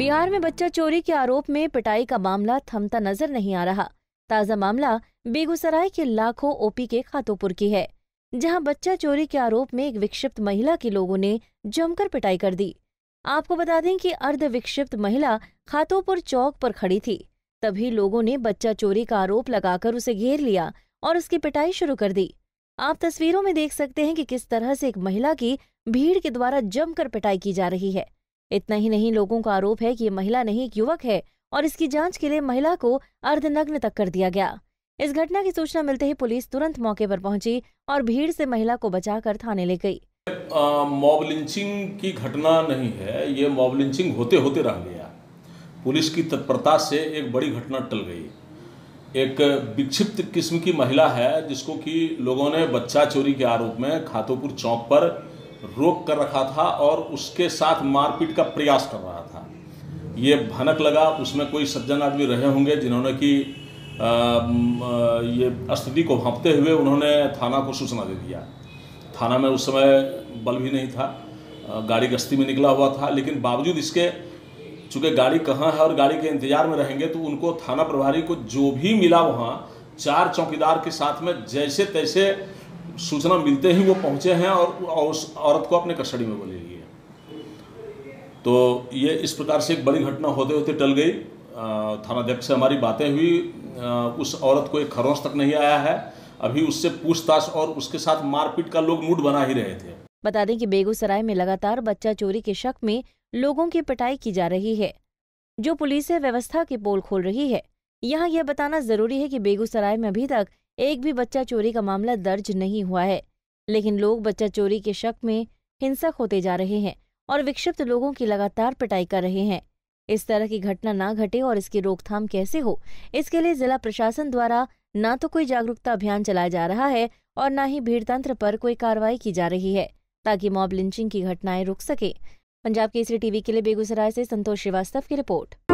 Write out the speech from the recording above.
बिहार में बच्चा चोरी के आरोप में पिटाई का मामला थमता नजर नहीं आ रहा ताजा मामला बेगूसराय के लाखों ओपी के खातोपुर की है जहां बच्चा चोरी के आरोप में एक विक्षिप्त महिला के लोगों ने जमकर पिटाई कर दी आपको बता दें कि अर्धविक्षिप्त महिला खातोपुर चौक पर खड़ी थी तभी लोगों ने बच्चा चोरी का आरोप लगाकर उसे घेर लिया और उसकी पिटाई शुरू कर दी आप तस्वीरों में देख सकते हैं कि किस तरह से एक महिला की भीड़ के द्वारा जमकर पिटाई की जा रही है इतना ही नहीं लोगों का आरोप है कि ये महिला नहीं एक युवक है और इसकी जांच के लिए महिला को अर्धनग्न तक कर दिया गया इस घटना की सूचना मिलते ही पुलिस तुरंत मौके पर पहुंची और भीड़ से महिला को बचाकर थाने ले गई मॉब लिंचिंग की घटना नहीं है ये मॉब लिंचिंग होते होते रह गया पुलिस की तत्परता से एक बड़ी घटना टल गई एक विक्षिप्त किस्म की महिला है जिसको कि लोगों ने बच्चा चोरी के आरोप में खातोपुर चौक पर रोक कर रखा था और उसके साथ मारपीट का प्रयास कर रहा था ये भनक लगा उसमें कोई सज्जन आदमी रहे होंगे जिन्होंने कि ये स्थिति को भांपते हुए उन्होंने थाना को सूचना दे दिया थाना में उस समय बल भी नहीं था गाड़ी गश्ती में निकला हुआ था लेकिन बावजूद इसके चूँकि गाड़ी कहाँ है और गाड़ी के इंतजार में रहेंगे तो उनको थाना प्रभारी को जो भी मिला वहाँ चार चौकीदार के साथ में जैसे तैसे सूचना मिलते ही वो पहुंचे हैं और उस औरत को अपने कस्टडी में बोले लिए तो ये इस प्रकार से एक बड़ी घटना होते होते टल गई थानाध्यक्ष से हमारी बातें हुई उस औरत को एक खरोंच तक नहीं आया है अभी उससे पूछताछ और उसके साथ मारपीट का लोग मूड बना ही रहे थे बता दें कि बेगूसराय में लगातार बच्चा चोरी के शक में लोगों की पिटाई की जा रही है जो पुलिस है व्यवस्था की पोल खोल रही है यहाँ यह बताना जरूरी है कि बेगूसराय में अभी तक एक भी बच्चा चोरी का मामला दर्ज नहीं हुआ है लेकिन लोग बच्चा चोरी के शक में हिंसक होते जा रहे हैं और विक्षिप्त लोगों की लगातार पिटाई कर रहे हैं इस तरह की घटना ना घटे और इसकी रोकथाम कैसे हो इसके लिए जिला प्रशासन द्वारा ना तो कोई जागरूकता अभियान चलाया जा रहा है और ना ही भीड़ तंत्र पर कोई कार्रवाई की जा रही है ताकि मॉब लिंचिंग की घटनाएं रुक सके पंजाब केसरी टीवी के लिए बेगूसराय से संतोष श्रीवास्तव की रिपोर्ट